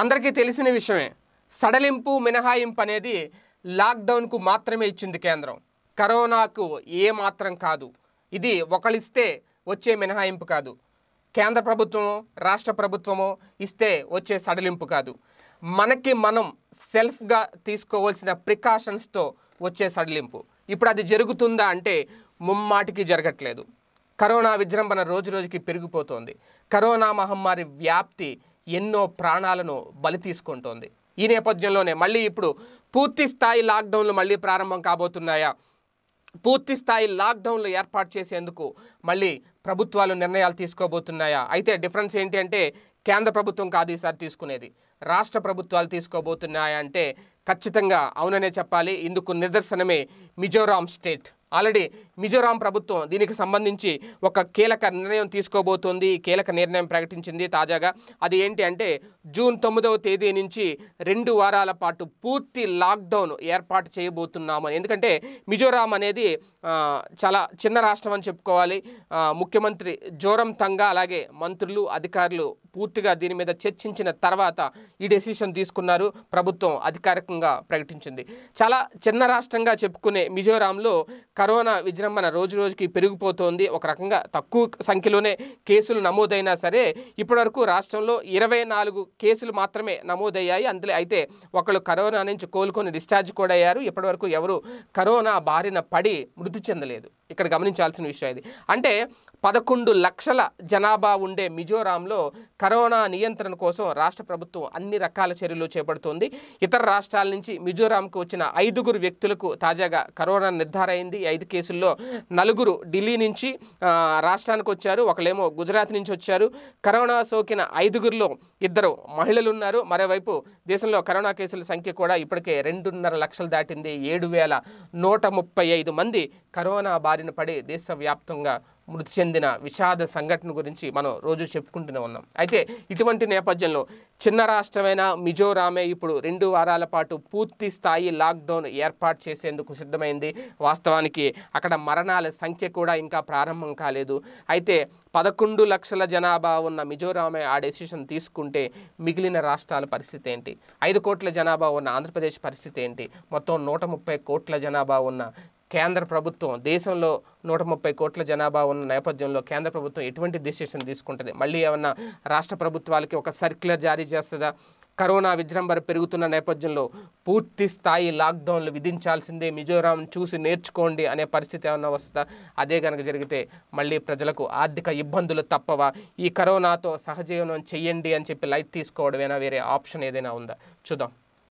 అందరికీ తెలిసిన విషయమే సడలింపు మినహాయింపు అనేది లాక్డౌన్కు మాత్రమే ఇచ్చింది కేంద్రం కరోనాకు ఏమాత్రం కాదు ఇది ఒకళ్ళిస్తే వచ్చే మినహాయింపు కాదు కేంద్ర ప్రభుత్వము రాష్ట్ర ప్రభుత్వము ఇస్తే వచ్చే సడలింపు కాదు మనకి మనం సెల్ఫ్గా తీసుకోవాల్సిన ప్రికాషన్స్తో వచ్చే సడలింపు ఇప్పుడు అది జరుగుతుందా అంటే ముమ్మాటికి జరగట్లేదు కరోనా విజృంభణ రోజు రోజుకి పెరిగిపోతోంది కరోనా మహమ్మారి వ్యాప్తి ఎన్నో ప్రాణాలను బలి తీసుకుంటోంది ఈ నేపథ్యంలోనే మళ్ళీ ఇప్పుడు పూర్తి స్థాయి లాక్డౌన్లు మళ్ళీ ప్రారంభం కాబోతున్నాయా పూర్తి స్థాయి లాక్డౌన్లు ఏర్పాటు చేసేందుకు మళ్ళీ ప్రభుత్వాలు నిర్ణయాలు తీసుకోబోతున్నాయా అయితే డిఫరెన్స్ ఏంటి అంటే కేంద్ర ప్రభుత్వం కాదు ఈసారి తీసుకునేది రాష్ట్ర ప్రభుత్వాలు తీసుకోబోతున్నాయా అంటే ఖచ్చితంగా అవుననే చెప్పాలి ఇందుకు నిదర్శనమే మిజోరాం స్టేట్ ఆల్రెడీ మిజోరాం ప్రభుత్వం దీనికి సంబంధించి ఒక కీలక నిర్ణయం తీసుకోబోతోంది కీలక నిర్ణయం ప్రకటించింది తాజాగా అది ఏంటి అంటే జూన్ తొమ్మిదవ తేదీ నుంచి రెండు వారాల పాటు పూర్తి లాక్డౌన్ ఏర్పాటు చేయబోతున్నాము ఎందుకంటే మిజోరాం అనేది చాలా చిన్న రాష్ట్రం అని చెప్పుకోవాలి ముఖ్యమంత్రి జోరం తంగా అలాగే మంత్రులు అధికారులు పూర్తిగా దీని మీద చర్చించిన తర్వాత ఈ డెసిషన్ తీసుకున్నారు ప్రభుత్వం అధికారికంగా ప్రకటించింది చాలా చిన్న రాష్ట్రంగా చెప్పుకునే మిజోరాంలో కరోనా విజృంభణ రోజు రోజుకి పెరిగిపోతోంది ఒక రకంగా తక్కువ సంఖ్యలోనే కేసులు నమోదైనా సరే ఇప్పటివరకు రాష్ట్రంలో ఇరవై నాలుగు కేసులు మాత్రమే నమోదయ్యాయి అందులో అయితే ఒకళ్ళు కరోనా నుంచి కోలుకొని డిశ్చార్జ్ కూడా అయ్యారు ఇప్పటివరకు ఎవరు కరోనా బారిన పడి మృతి చెందలేదు ఇక్కడ గమనించాల్సిన విషయం ఇది అంటే పదకొండు లక్షల జనాభా ఉండే మిజోరాంలో కరోనా నియంత్రణ కోసం రాష్ట్ర ప్రభుత్వం అన్ని రకాల చర్యలు చేపడుతోంది ఇతర రాష్ట్రాల నుంచి మిజోరాంకు వచ్చిన ఐదుగురు వ్యక్తులకు తాజాగా కరోనా అయింది ఐదు కేసుల్లో నలుగురు ఢిల్లీ నుంచి రాష్ట్రానికి వచ్చారు ఒకళ్ళేమో గుజరాత్ నుంచి వచ్చారు కరోనా సోకిన ఐదుగురిలో ఇద్దరు మహిళలు ఉన్నారు మరోవైపు దేశంలో కరోనా కేసుల సంఖ్య కూడా ఇప్పటికే రెండున్నర లక్షలు దాటింది ఏడు వేల నూట ముప్పై ఐదు మంది కరోనా బాధ బారిన పడి దేశవ్యాప్తంగా మృతి చెందిన విషాద సంఘటన గురించి మనం రోజు చెప్పుకుంటూనే ఉన్నాం అయితే ఇటువంటి నేపథ్యంలో చిన్న రాష్ట్రమైన మిజోరామే ఇప్పుడు రెండు వారాల పాటు పూర్తి స్థాయి లాక్డౌన్ ఏర్పాటు చేసేందుకు సిద్ధమైంది వాస్తవానికి అక్కడ మరణాల సంఖ్య కూడా ఇంకా ప్రారంభం కాలేదు అయితే పదకొండు లక్షల జనాభా ఉన్న మిజోరామే ఆ డెసిషన్ తీసుకుంటే మిగిలిన రాష్ట్రాల పరిస్థితి ఏంటి ఐదు కోట్ల జనాభా ఉన్న ఆంధ్రప్రదేశ్ పరిస్థితి ఏంటి మొత్తం నూట ముప్పై కోట్ల జనాభా ఉన్న కేంద్ర ప్రభుత్వం దేశంలో నూట ముప్పై కోట్ల జనాభా ఉన్న నేపథ్యంలో కేంద్ర ప్రభుత్వం ఎటువంటి డిసిషన్ తీసుకుంటుంది మళ్ళీ ఏమన్నా రాష్ట్ర ప్రభుత్వాలకి ఒక సర్క్యులర్ జారీ చేస్తుందా కరోనా విజృంభణ పెరుగుతున్న నేపథ్యంలో పూర్తి స్థాయి లాక్డౌన్లు విధించాల్సిందే మిజోరాం చూసి నేర్చుకోండి అనే పరిస్థితి ఏమన్నా వస్తుందా అదే కనుక జరిగితే మళ్ళీ ప్రజలకు ఆర్థిక ఇబ్బందులు తప్పవా ఈ కరోనాతో సహజీవనం చెయ్యండి అని చెప్పి లైట్ తీసుకోవడమేనా వేరే ఆప్షన్ ఏదైనా ఉందా చూద్దాం